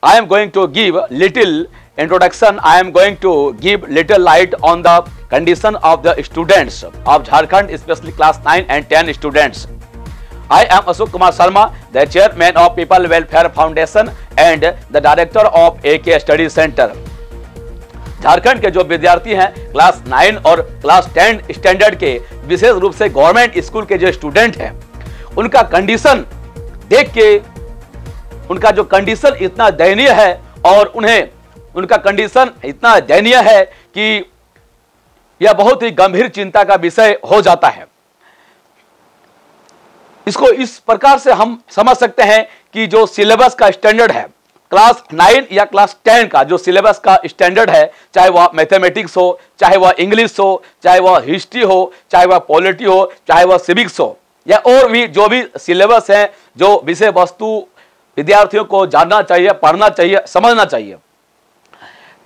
I am going to give little introduction. I am going to give little light on the condition of the students of Jharkhand, especially class 9 and 10 students. I am Ashok Kumar Sharma, the chairman of People Welfare Foundation and the director of AK Study Center. Jharkhand के जो विद्यार्थी हैं class nine और class ten standard के विशेष रूप से government school के जो स्टूडेंट हैं उनका कंडीशन देख के उनका जो कंडीशन इतना दयनीय है और उन्हें उनका कंडीशन इतना दयनीय है कि यह बहुत ही गंभीर चिंता का विषय हो जाता है इसको इस प्रकार से हम समझ सकते हैं कि जो सिलेबस का स्टैंडर्ड है क्लास नाइन या क्लास टेन का जो सिलेबस का स्टैंडर्ड है चाहे वह मैथमेटिक्स हो चाहे वह इंग्लिश हो चाहे वह हिस्ट्री हो चाहे वह पॉलिटी हो चाहे वह सिविक्स हो या और भी जो भी सिलेबस है जो विषय वस्तु विद्यार्थियों को जानना चाहिए पढ़ना चाहिए समझना चाहिए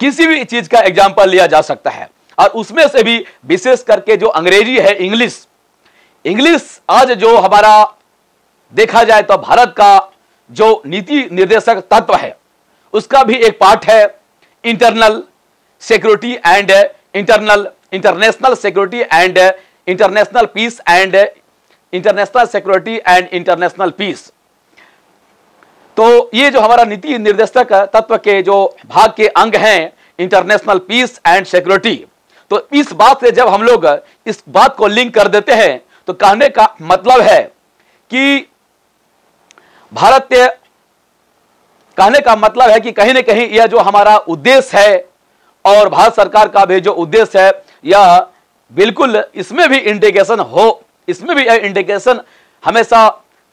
किसी भी चीज का एग्जाम्पल लिया जा सकता है और उसमें से भी विशेष करके जो अंग्रेजी है इंग्लिश इंग्लिश आज जो हमारा देखा जाए तो भारत का जो नीति निर्देशक तत्व है उसका भी एक पार्ट है internal security and internal international security and international peace and international security and international peace तो ये जो हमारा नीति निर्देशक तत्व के जो भाग के अंग हैं इंटरनेशनल पीस एंड सिक्योरिटी तो इस बात से जब हम लोग इस बात को लिंक कर देते हैं तो कहने का मतलब है कि भारत कहने का मतलब है कि कहीं ना कहीं यह जो हमारा उद्देश्य है और भारत सरकार का भी जो उद्देश्य है यह बिल्कुल इसमें भी इंडिकेशन हो इसमें भी यह इंडिकेशन हमेशा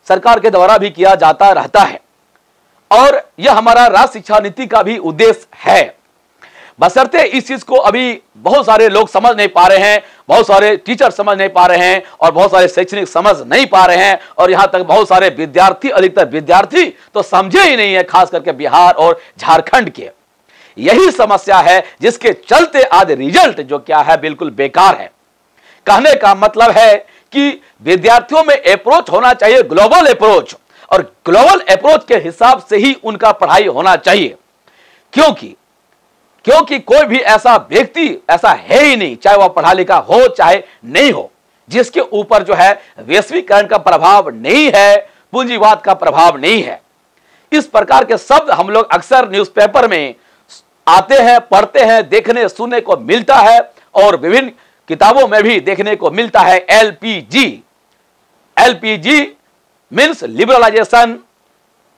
सरकार के द्वारा भी किया जाता रहता है और यह हमारा राष्ट्र शिक्षा नीति का भी उद्देश्य है बसरते इस चीज को अभी बहुत सारे लोग समझ नहीं पा रहे हैं बहुत सारे टीचर समझ नहीं पा रहे हैं और बहुत सारे शैक्षणिक समझ नहीं पा रहे हैं और यहां तक बहुत सारे विद्यार्थी अधिकतर विद्यार्थी तो समझे ही नहीं है खास करके बिहार और झारखंड के यही समस्या है जिसके चलते आज रिजल्ट जो क्या है बिल्कुल बेकार है कहने का मतलब है कि विद्यार्थियों में अप्रोच होना चाहिए ग्लोबल अप्रोच और ग्लोबल अप्रोच के हिसाब से ही उनका पढ़ाई होना चाहिए क्योंकि क्योंकि कोई भी ऐसा व्यक्ति ऐसा है ही नहीं चाहे वह पढ़ा लिखा हो चाहे नहीं हो जिसके ऊपर जो है वैश्वीकरण का प्रभाव नहीं है पूंजीवाद का प्रभाव नहीं है इस प्रकार के शब्द हम लोग अक्सर न्यूज़पेपर में आते हैं पढ़ते हैं देखने सुनने को मिलता है और विभिन्न किताबों में भी देखने को मिलता है LPG LPG means liberalization,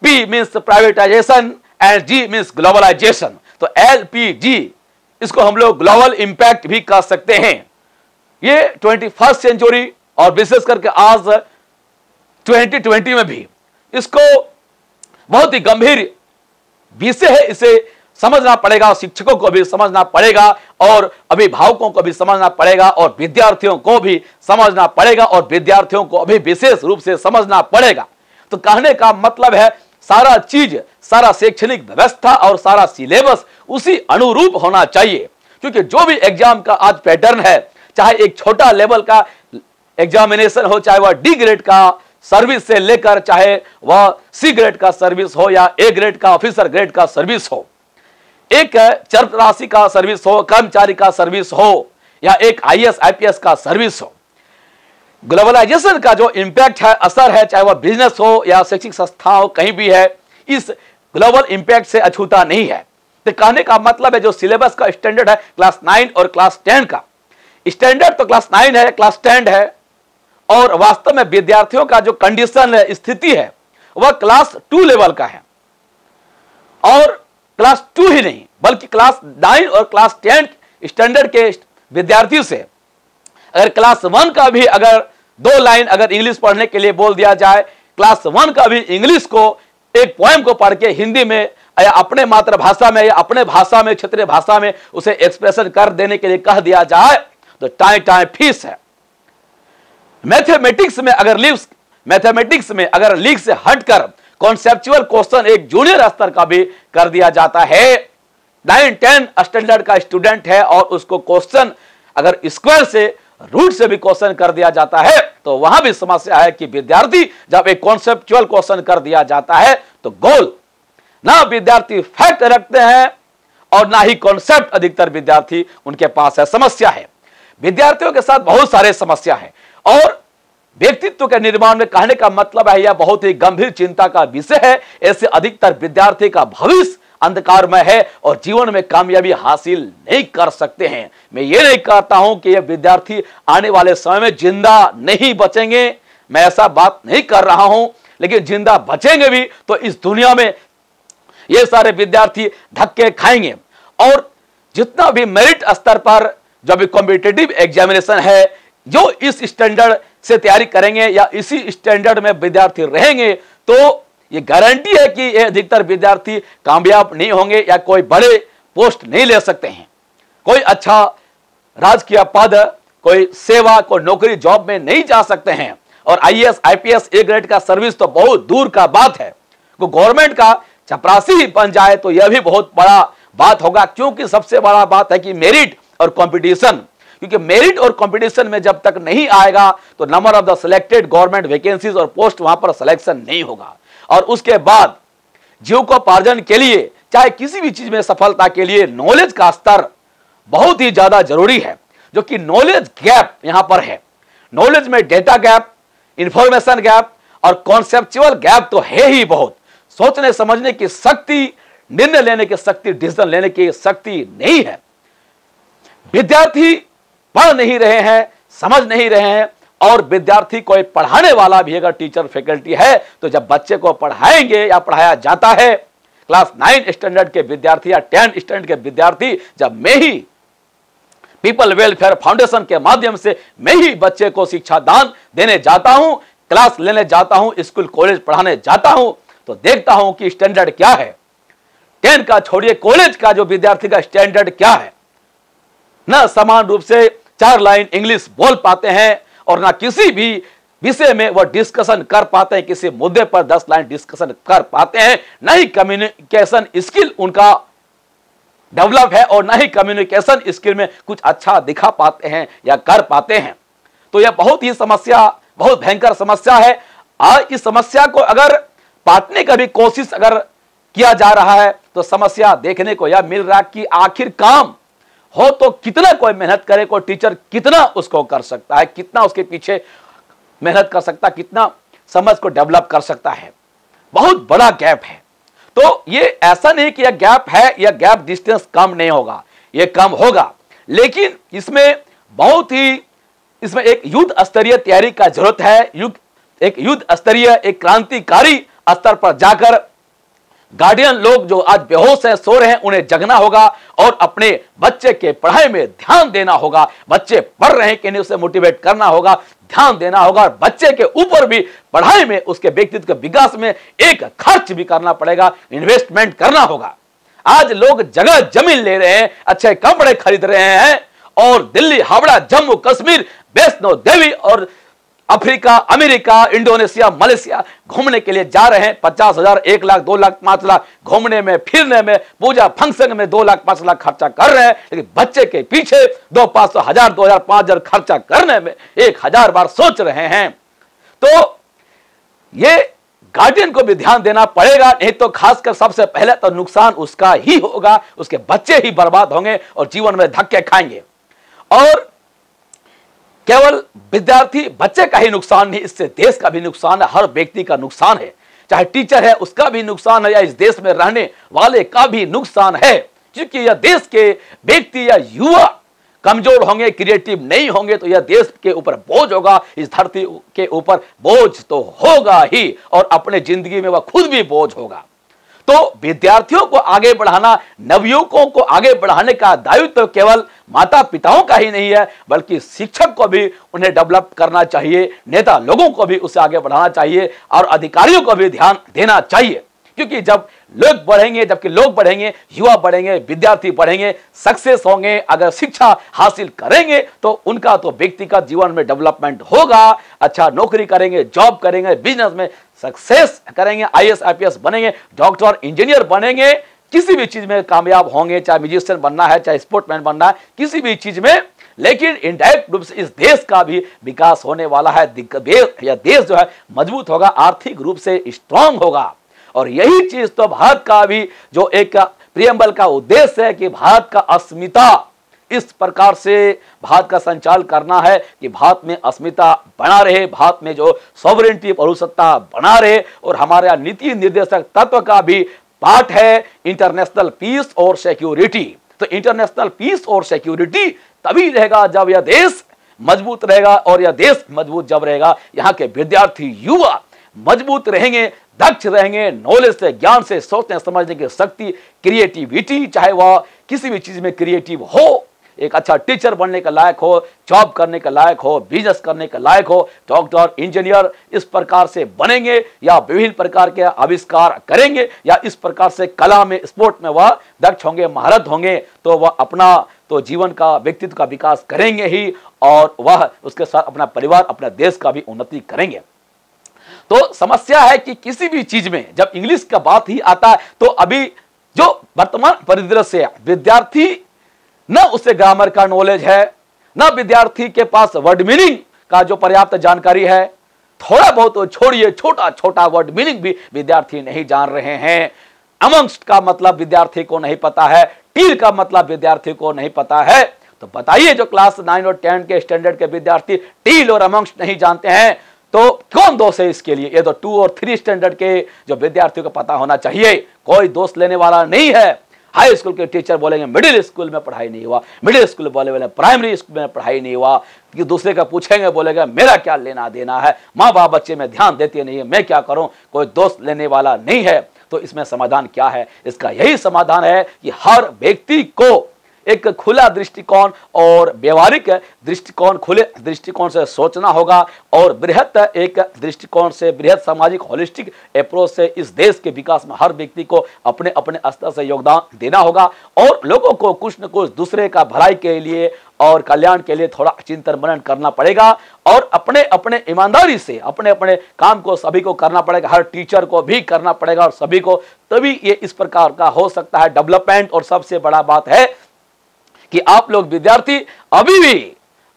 P means privatization and G means globalization. तो एल पी जी इसको हम लोग ग्लोबल इम्पैक्ट भी कह सकते हैं ये ट्वेंटी फर्स्ट सेंचुरी और विशेष करके आज 2020 में भी इसको बहुत ही गंभीर विषय है इसे समझना पड़ेगा शिक्षकों को भी समझना पड़ेगा और अभिभावकों को भी समझना पड़ेगा और विद्यार्थियों को भी समझना पड़ेगा और विद्यार्थियों को अभी विशेष रूप से समझना पड़ेगा तो कहने का मतलब है सारा चीज सारा शैक्षणिक व्यवस्था और सारा सिलेबस उसी अनुरूप होना चाहिए क्योंकि जो भी एग्जाम का आज पैटर्न है चाहे एक छोटा लेवल का एग्जामिनेशन हो चाहे वह डी ग्रेड का सर्विस से लेकर चाहे वह सी ग्रेड का सर्विस हो या ए ग्रेड का ऑफिसर ग्रेड का सर्विस हो एक चर राशि का सर्विस हो कर्मचारी का सर्विस हो या एक आईएएस आईपीएस का सर्विस हो ग्लोबलाइजेशन का जो इंपैक्ट है असर है चाहे वह बिजनेस हो या शैक्षिक संस्था हो कहीं भी है इस ग्लोबल इंपैक्ट से अछूता नहीं है तो कहने का मतलब है जो सिलेबस का स्टैंडर्ड है क्लास नाइन और क्लास टेन का स्टैंडर्ड तो क्लास नाइन है क्लास टेन है और वास्तव में विद्यार्थियों का जो कंडीशन है स्थिति है वह क्लास टू लेवल का है और क्लास टू ही नहीं बल्कि क्लास नाइन और क्लास टेन स्टैंडर्ड के विद्यार्थियों से अगर क्लास वन का भी अगर दो लाइन अगर इंग्लिश पढ़ने के लिए बोल दिया जाए क्लास वन का भी इंग्लिश को एक पोएम को पढ़ के हिंदी में या अपने मातृभाषा में या अपने भाषा में क्षेत्रीय भाषा में उसे एक्सप्रेशन कर देने के लिए कह दिया जाए तो टाए टाए फीस है मैथमेटिक्स में अगर लिप्स मैथमेटिक्स में अगर लिख से हटकर कॉन्सेप्चुअल क्वेश्चन एक जूनियर स्तर का भी कर दिया जाता है नाइन टेन स्टैंडर्ड का स्टूडेंट है और उसको क्वेश्चन अगर स्क्वायर से रूट से भी क्वेश्चन कर दिया जाता है तो वहां भी समस्या है कि विद्यार्थी जब एक कॉन्सेप्चुअल क्वेश्चन कर दिया जाता है तो गोल ना विद्यार्थी फैक्ट रखते हैं और ना ही कॉन्सेप्ट अधिकतर विद्यार्थी उनके पास है समस्या है विद्यार्थियों के साथ बहुत सारे समस्या है और व्यक्तित्व के निर्माण में कहने का मतलब है यह बहुत ही गंभीर चिंता का विषय है ऐसे अधिकतर विद्यार्थी का भविष्य अंधकार में है और जीवन में कामयाबी हासिल नहीं कर सकते हैं मैं ये नहीं कहता हूं कि यह विद्यार्थी आने वाले समय में जिंदा नहीं बचेंगे मैं ऐसा बात नहीं कर रहा हूं लेकिन जिंदा बचेंगे भी तो इस दुनिया में ये सारे विद्यार्थी धक्के खाएंगे और जितना भी मेरिट स्तर पर जो भी कॉम्पिटेटिव एग्जामिनेशन है जो इस स्टैंडर्ड से तैयारी करेंगे या इसी स्टैंडर्ड में विद्यार्थी रहेंगे तो ये गारंटी है कि ये अधिकतर विद्यार्थी कामयाब नहीं होंगे या कोई बड़े पोस्ट नहीं ले सकते हैं कोई अच्छा राजकीय पद कोई सेवा कोई नौकरी जॉब में नहीं जा सकते हैं और आईएएस आईपीएस ए ग्रेड का सर्विस तो बहुत दूर का बात है तो गवर्नमेंट का चपरासी ही बन जाए तो यह भी बहुत बड़ा बात होगा क्योंकि सबसे बड़ा बात है कि मेरिट और कंपटीशन क्योंकि मेरिट और कंपटीशन में जब तक नहीं आएगा तो number of the selected government vacancies और पोस्ट वहां पर सिलेक्शन नहीं होगा और उसके बाद जीव को पार्जन के लिए चाहे किसी भी चीज में सफलता के लिए नॉलेज का स्तर बहुत ही ज्यादा जरूरी है जो कि नॉलेज गैप यहां पर है नॉलेज में डेटा गैप इंफॉर्मेशन गैप और कॉन्सेप्चुअल गैप तो है ही बहुत सोचने समझने की शक्ति निर्णय लेने की शक्ति डिसीजन लेने की शक्ति नहीं है विद्यार्थी पढ़ नहीं रहे हैं समझ नहीं रहे हैं और विद्यार्थी कोई पढ़ाने वाला भी अगर टीचर फैकल्टी है तो जब बच्चे को पढ़ाएंगे या पढ़ाया जाता है क्लास नाइन स्टैंडर्ड के विद्यार्थी या टेन स्टैंडर्ड के विद्यार्थी जब मैं ही पीपल वेलफेयर फाउंडेशन के माध्यम से मैं ही बच्चे को शिक्षा दान देने जाता हूं क्लास लेने जाता हूं स्कूल कॉलेज पढ़ाने जाता हूं तो देखता हूं कि स्टैंडर्ड क्या है टेन का छोड़िए कॉलेज का जो विद्यार्थी का स्टैंडर्ड क्या है न समान रूप से चार लाइन इंग्लिश बोल पाते हैं और ना किसी भी विषय में वह डिस्कशन कर पाते हैं किसी मुद्दे पर दस लाइन डिस्कशन कर पाते हैं न ही कम्युनिकेशन स्किल उनका डेवलप है और ना ही कम्युनिकेशन स्किल में कुछ अच्छा दिखा पाते हैं या कर पाते हैं तो यह बहुत ही समस्या बहुत भयंकर समस्या है और इस समस्या को अगर पाटने का भी कोशिश अगर किया जा रहा है तो समस्या देखने को यह मिल रहा कि आखिर काम हो तो कितना कोई मेहनत करे कोई टीचर कितना उसको कर सकता है कितना उसके पीछे मेहनत कर सकता कितना समझ को डेवलप कर सकता है बहुत बड़ा गैप है तो ये ऐसा नहीं कि यह गैप है यह गैप डिस्टेंस कम नहीं होगा यह कम होगा लेकिन इसमें बहुत ही इसमें एक युद्ध स्तरीय तैयारी का जरूरत है युद्ध एक युद्ध स्तरीय एक क्रांतिकारी स्तर पर जाकर गार्डियन लोग जो आज बेहोश हैं सो रहे हैं उन्हें जगना होगा और अपने बच्चे के पढ़ाई में ध्यान देना होगा बच्चे पढ़ रहे हैं कि नहीं उसे मोटिवेट करना होगा ध्यान देना होगा और बच्चे के ऊपर भी पढ़ाई में उसके व्यक्तित्व के विकास में एक खर्च भी करना पड़ेगा इन्वेस्टमेंट करना होगा आज लोग जगह जमीन ले रहे हैं अच्छे कपड़े खरीद रहे हैं और दिल्ली हावड़ा जम्मू कश्मीर वैष्णो देवी और अफ्रीका अमेरिका इंडोनेशिया मलेशिया घूमने के लिए जा रहे हैं पचास हजार एक लाख दो लाख पांच लाख घूमने में फिरने में पूजा फंक्शन में दो लाख पांच लाख खर्चा कर रहे हैं लेकिन बच्चे के पीछे दो पांच सौ हजार दो हजार पांच हजार खर्चा करने में एक हजार बार सोच रहे हैं तो ये गार्डियन को भी ध्यान देना पड़ेगा नहीं तो खासकर सबसे पहले तो नुकसान उसका ही होगा उसके बच्चे ही बर्बाद होंगे और जीवन में धक्के खाएंगे और केवल विद्यार्थी बच्चे का ही नुकसान नहीं इससे देश का भी नुकसान है हर व्यक्ति का नुकसान है चाहे टीचर है उसका भी नुकसान है या इस देश में रहने वाले का भी नुकसान है क्योंकि यह देश के व्यक्ति या युवा कमजोर होंगे क्रिएटिव नहीं होंगे तो यह देश के ऊपर बोझ होगा इस धरती के ऊपर बोझ तो होगा ही और अपने जिंदगी में वह खुद भी बोझ होगा तो विद्यार्थियों को आगे बढ़ाना नवयुवकों को आगे बढ़ाने का दायित्व तो केवल माता पिताओं का ही नहीं है बल्कि शिक्षक को भी उन्हें डेवलप करना चाहिए नेता लोगों को भी उसे आगे बढ़ाना चाहिए और अधिकारियों को भी ध्यान देना चाहिए क्योंकि जब लोग बढ़ेंगे जबकि लोग बढ़ेंगे युवा बढ़ेंगे विद्यार्थी बढ़ेंगे सक्सेस होंगे अगर शिक्षा हासिल करेंगे तो उनका तो व्यक्तिगत जीवन में डेवलपमेंट होगा अच्छा नौकरी करेंगे जॉब करेंगे बिजनेस में सक्सेस करेंगे आई एस बनेंगे डॉक्टर इंजीनियर बनेंगे किसी भी चीज में कामयाब होंगे चाहे म्यूजिशियन बनना है चाहे स्पोर्ट्समैन बनना है किसी भी चीज में लेकिन इनडायरेक्ट रूप से इस देश का भी विकास होने वाला है या देश जो है मजबूत होगा आर्थिक रूप से स्ट्रांग होगा और यही चीज तो भारत का भी जो एक प्रियम्बल का उद्देश्य है कि भारत का अस्मिता इस प्रकार से भारत का संचालन करना है कि भारत में अस्मिता बना रहे भारत में जो सॉवरेंटी प्रभुसत्ता बना रहे और हमारे नीति निर्देशक तत्व का भी पाठ है इंटरनेशनल पीस और सिक्योरिटी तो इंटरनेशनल पीस और सिक्योरिटी तभी रहेगा जब यह देश मजबूत रहेगा और यह देश मजबूत जब रहेगा यहाँ के विद्यार्थी युवा मजबूत रहेंगे दक्ष रहेंगे नॉलेज से ज्ञान से सोचने समझने की शक्ति क्रिएटिविटी चाहे वह किसी भी चीज में क्रिएटिव हो एक अच्छा टीचर बनने के लायक हो जॉब करने के लायक हो बिजनेस करने के लायक हो डॉक्टर इंजीनियर इस प्रकार से बनेंगे या विभिन्न प्रकार के आविष्कार करेंगे या इस प्रकार से कला में स्पोर्ट में वह दक्ष होंगे महारत होंगे तो वह अपना तो जीवन का व्यक्तित्व का विकास करेंगे ही और वह उसके साथ अपना परिवार अपने देश का भी उन्नति करेंगे तो समस्या है कि किसी भी चीज में जब इंग्लिश का बात ही आता है तो अभी जो वर्तमान परिदृश्य विद्यार्थी न उसे ग्रामर का नॉलेज है न विद्यार्थी के पास वर्ड मीनिंग का जो पर्याप्त जानकारी है थोड़ा बहुत तो छोड़िए छोटा छोटा वर्ड मीनिंग भी विद्यार्थी नहीं जान रहे हैं अमंगस्ट का मतलब विद्यार्थी को नहीं पता है टील का मतलब विद्यार्थी को नहीं पता है तो बताइए जो क्लास नाइन और टेन के स्टैंडर्ड के विद्यार्थी टील और अमंगस्ट नहीं जानते हैं तो कौन दोष है इसके लिए ये तो टू और थ्री स्टैंडर्ड के जो विद्यार्थियों को पता होना चाहिए कोई दोष लेने वाला नहीं है हाई स्कूल के टीचर बोलेंगे मिडिल स्कूल में पढ़ाई नहीं हुआ मिडिल स्कूल बोले बोले प्राइमरी स्कूल में पढ़ाई नहीं हुआ कि दूसरे का पूछेंगे बोलेगा मेरा क्या लेना देना है माँ बाप बच्चे में ध्यान देते नहीं है मैं क्या करूँ कोई दोस्त लेने वाला नहीं है तो इसमें समाधान क्या है इसका यही समाधान है कि हर व्यक्ति को एक खुला दृष्टिकोण और व्यवहारिक दृष्टिकोण खुले दृष्टिकोण से सोचना होगा और बृहत एक दृष्टिकोण से बृहत सामाजिक होलिस्टिक अप्रोच से इस देश के विकास में हर व्यक्ति को अपने अपने स्तर से योगदान देना होगा और लोगों को कुछ न कुछ दूसरे का भलाई के लिए और कल्याण के लिए थोड़ा चिंतन मनन करना पड़ेगा और अपने अपने ईमानदारी से अपने अपने काम को सभी को करना पड़ेगा हर टीचर को भी करना पड़ेगा और सभी को तभी ये इस प्रकार का हो सकता है डेवलपमेंट और सबसे बड़ा बात है कि आप लोग विद्यार्थी अभी भी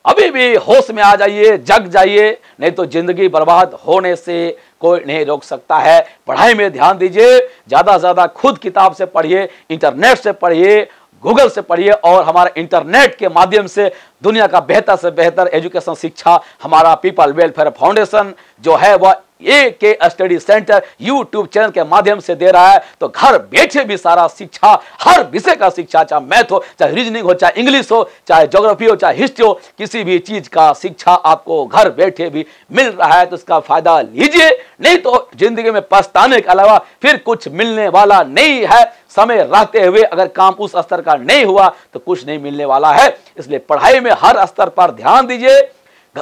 अभी भी होश में आ जाइए जग जाइए नहीं तो जिंदगी बर्बाद होने से कोई नहीं रोक सकता है पढ़ाई में ध्यान दीजिए ज़्यादा से ज़्यादा खुद किताब से पढ़िए इंटरनेट से पढ़िए गूगल से पढ़िए और हमारे इंटरनेट के माध्यम से दुनिया का बेहतर से बेहतर एजुकेशन शिक्षा हमारा पीपल वेलफेयर फाउंडेशन जो है वह ए K study centre YouTube channel के माध्यम से दे रहा है तो घर बैठे भी सारा शिक्षा हर विषय का शिक्षा चाहे मैथ हो चाहे रीजनिंग हो चाहे इंग्लिश हो चाहे ज्योग्राफी हो चाहे हिस्ट्री हो किसी भी चीज का शिक्षा आपको घर बैठे भी मिल रहा है तो इसका फायदा लीजिए नहीं तो जिंदगी में पछताने के अलावा फिर कुछ मिलने वाला नहीं है समय रहते हुए अगर काम उस स्तर का नहीं हुआ तो कुछ नहीं मिलने वाला है इसलिए पढ़ाई में हर स्तर पर ध्यान दीजिए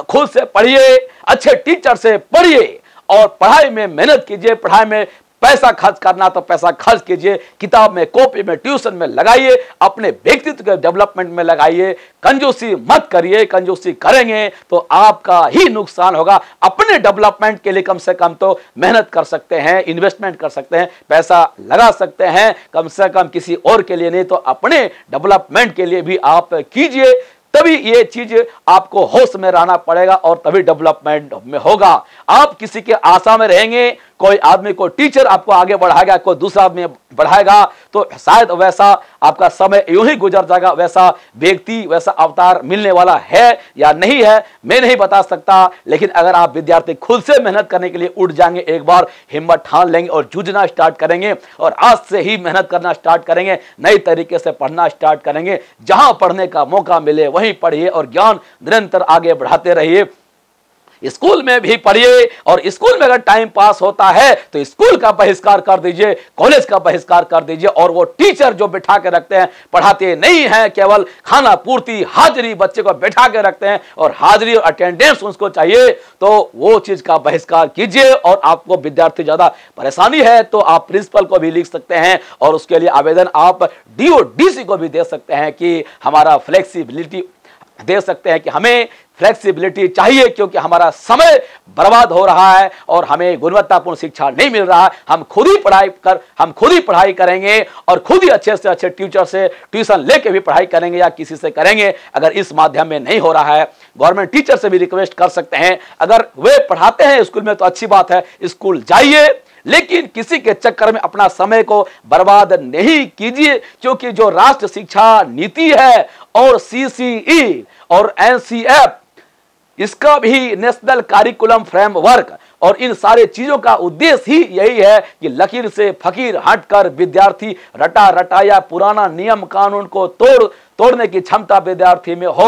खुद से पढ़िए अच्छे टीचर से पढ़िए और पढ़ाई में मेहनत कीजिए पढ़ाई में पैसा खर्च करना तो पैसा खर्च कीजिए किताब में कॉपी में ट्यूशन में लगाइए अपने व्यक्तित्व के डेवलपमेंट में लगाइए कंजूसी मत करिए कंजूसी करेंगे तो आपका ही नुकसान होगा अपने डेवलपमेंट के लिए कम से कम तो मेहनत कर सकते हैं इन्वेस्टमेंट कर सकते हैं पैसा लगा सकते हैं कम से कम किसी और के लिए नहीं तो अपने डेवलपमेंट के लिए भी आप कीजिए तभी ये चीज आपको होश में रहना पड़ेगा और तभी डेवलपमेंट में होगा आप किसी के आशा में रहेंगे कोई आदमी को टीचर आपको आगे बढ़ाएगा कोई दूसरा आदमी बढ़ाएगा तो शायद वैसा आपका समय यूं ही गुजर जाएगा वैसा व्यक्ति वैसा अवतार मिलने वाला है या नहीं है मैं नहीं बता सकता लेकिन अगर आप विद्यार्थी खुद से मेहनत करने के लिए उठ जाएंगे एक बार हिम्मत ठान लेंगे और जूझना स्टार्ट करेंगे और आज से ही मेहनत करना स्टार्ट करेंगे नए तरीके से पढ़ना स्टार्ट करेंगे जहां पढ़ने का मौका मिले वहीं पढ़िए और ज्ञान निरंतर आगे बढ़ाते रहिए स्कूल में भी पढ़िए और स्कूल में अगर टाइम पास होता है तो स्कूल का बहिष्कार कर दीजिए कॉलेज का बहिष्कार कर दीजिए और वो टीचर जो बैठा के रखते हैं पढ़ाते नहीं है केवल खाना पूर्ति हाजिरी बच्चे को बैठा के रखते हैं और हाजिरी और अटेंडेंस उसको चाहिए तो वो चीज का बहिष्कार कीजिए और आपको विद्यार्थी ज्यादा परेशानी है तो आप प्रिंसिपल को भी लिख सकते हैं और उसके लिए आवेदन आप डीओडीसी को भी दे सकते हैं कि हमारा फ्लेक्सिबिलिटी दे सकते हैं कि हमें फ्लेक्सिबिलिटी चाहिए क्योंकि हमारा समय बर्बाद हो रहा है और हमें गुणवत्तापूर्ण शिक्षा नहीं मिल रहा हम खुद ही पढ़ाई कर हम खुद ही पढ़ाई करेंगे और खुद ही अच्छे से अच्छे टीचर से ट्यूशन लेके भी पढ़ाई करेंगे या किसी से करेंगे अगर इस माध्यम में नहीं हो रहा है गवर्नमेंट टीचर से भी रिक्वेस्ट कर सकते हैं अगर वे पढ़ाते हैं स्कूल में तो अच्छी बात है स्कूल जाइए लेकिन किसी के चक्कर में अपना समय को बर्बाद नहीं कीजिए क्योंकि जो राष्ट्र शिक्षा नीति है और सीसीई e और एनसीएफ इसका भी नेशनल कारिकुलम फ्रेमवर्क और इन सारे चीजों का उद्देश्य ही यही है कि लकीर से फकीर हटकर विद्यार्थी रटा रटाया पुराना नियम कानून को तोड़ तोड़ने की क्षमता विद्यार्थी में हो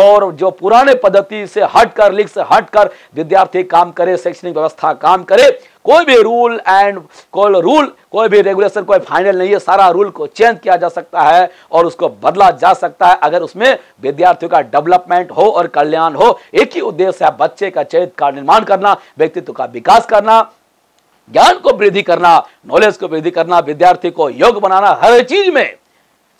और जो पुराने पद्धति से हटकर लिख से हटकर विद्यार्थी काम करे शैक्षणिक व्यवस्था काम करे कोई भी रूल एंड कोई रूल कोई भी रेगुलेशन कोई फाइनल नहीं है सारा रूल को चेंज किया जा सकता है और उसको बदला जा सकता है अगर उसमें विद्यार्थियों का डेवलपमेंट हो और कल्याण हो एक ही उद्देश्य है बच्चे का चरित्र का निर्माण करना व्यक्तित्व का विकास करना ज्ञान को वृद्धि करना नॉलेज को वृद्धि करना विद्यार्थी को योग्य बनाना हर चीज में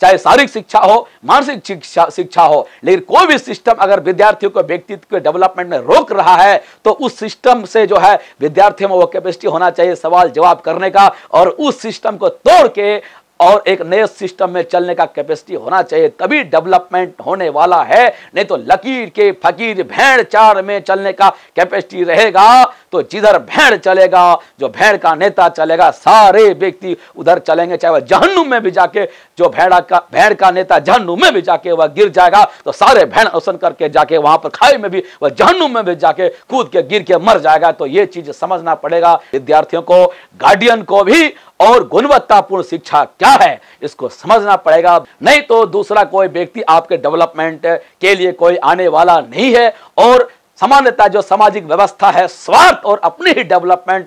चाहे शारीरिक शिक्षा हो मानसिक शिक्षा शिक्षा हो लेकिन कोई भी सिस्टम अगर विद्यार्थियों को व्यक्तित्व के डेवलपमेंट में रोक रहा है तो उस सिस्टम से जो है विद्यार्थियों में वो कैपेसिटी होना चाहिए सवाल जवाब करने का और उस सिस्टम को तोड़ के और एक नए सिस्टम में चलने का कैपेसिटी होना चाहिए तभी डेवलपमेंट होने वाला है नहीं तो लकीर के फकीर भेड़ चार में चलने का कैपेसिटी रहेगा तो जिधर भेड़ चलेगा जो भेड़ का नेता चलेगा सारे व्यक्ति उधर चलेंगे चाहे वह जहन्नुम में भी जाके जो भेड़ा का भेड़ का नेता जहनु में भी जाके वह गिर जाएगा तो सारे भेड़ अवसन करके जाके वहां पर खाई में भी वह जहन्नुम में भी जाके कूद के गिर के मर जाएगा तो ये चीज समझना पड़ेगा विद्यार्थियों को गार्डियन को भी और गुणवत्तापूर्ण शिक्षा क्या है इसको समझना पड़ेगा नहीं तो दूसरा कोई व्यक्ति आपके डेवलपमेंट के लिए कोई आने वाला नहीं है और सामान्यता जो सामाजिक व्यवस्था है स्वार्थ और अपने ही डेवलपमेंट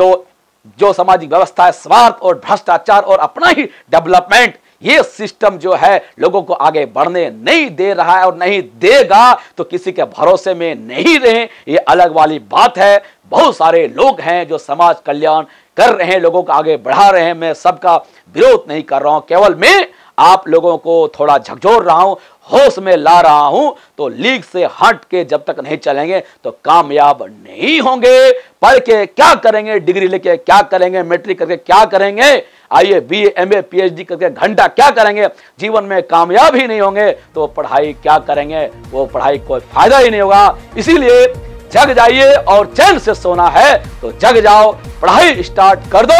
को जो सामाजिक व्यवस्था है स्वार्थ और भ्रष्टाचार और अपना ही डेवलपमेंट ये सिस्टम जो है लोगों को आगे बढ़ने नहीं दे रहा है और नहीं देगा तो किसी के भरोसे में नहीं रहे ये अलग वाली बात है बहुत सारे लोग हैं जो समाज कल्याण कर रहे हैं लोगों को आगे बढ़ा रहे हैं मैं सबका विरोध नहीं कर रहा हूं केवल मैं आप लोगों को थोड़ा झकझोर रहा हूं होश में ला रहा हूं तो लीग से हट के जब तक नहीं चलेंगे तो कामयाब नहीं होंगे पढ़ के क्या करेंगे डिग्री लेके क्या करेंगे मैट्रिक करके क्या करेंगे आइए B M A P H D करके घंटा क्या करेंगे जीवन में कामयाब ही नहीं होंगे तो पढ़ाई क्या करेंगे वो पढ़ाई कोई फायदा ही नहीं होगा इसीलिए जग जाइए और चैन से सोना है तो जग जाओ पढ़ाई स्टार्ट कर दो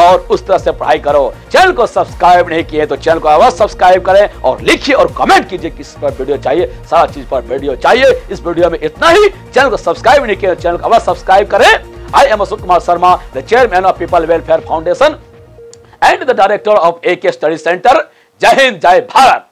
और उस तरह से पढ़ाई करो चैनल को सब्सक्राइब नहीं किए तो चैनल को अवश्य सब्सक्राइब करें और लिखिए और कमेंट कीजिए किस पर वीडियो चाहिए सारा चीज पर वीडियो चाहिए इस वीडियो में इतना ही चैनल को सब्सक्राइब नहीं किया चैनल तो को अवश्य सब्सक्राइब करें I am Ashok Kumar Sharma the chairman of people welfare foundation and the director of A K study centre जय हिंद जय भारत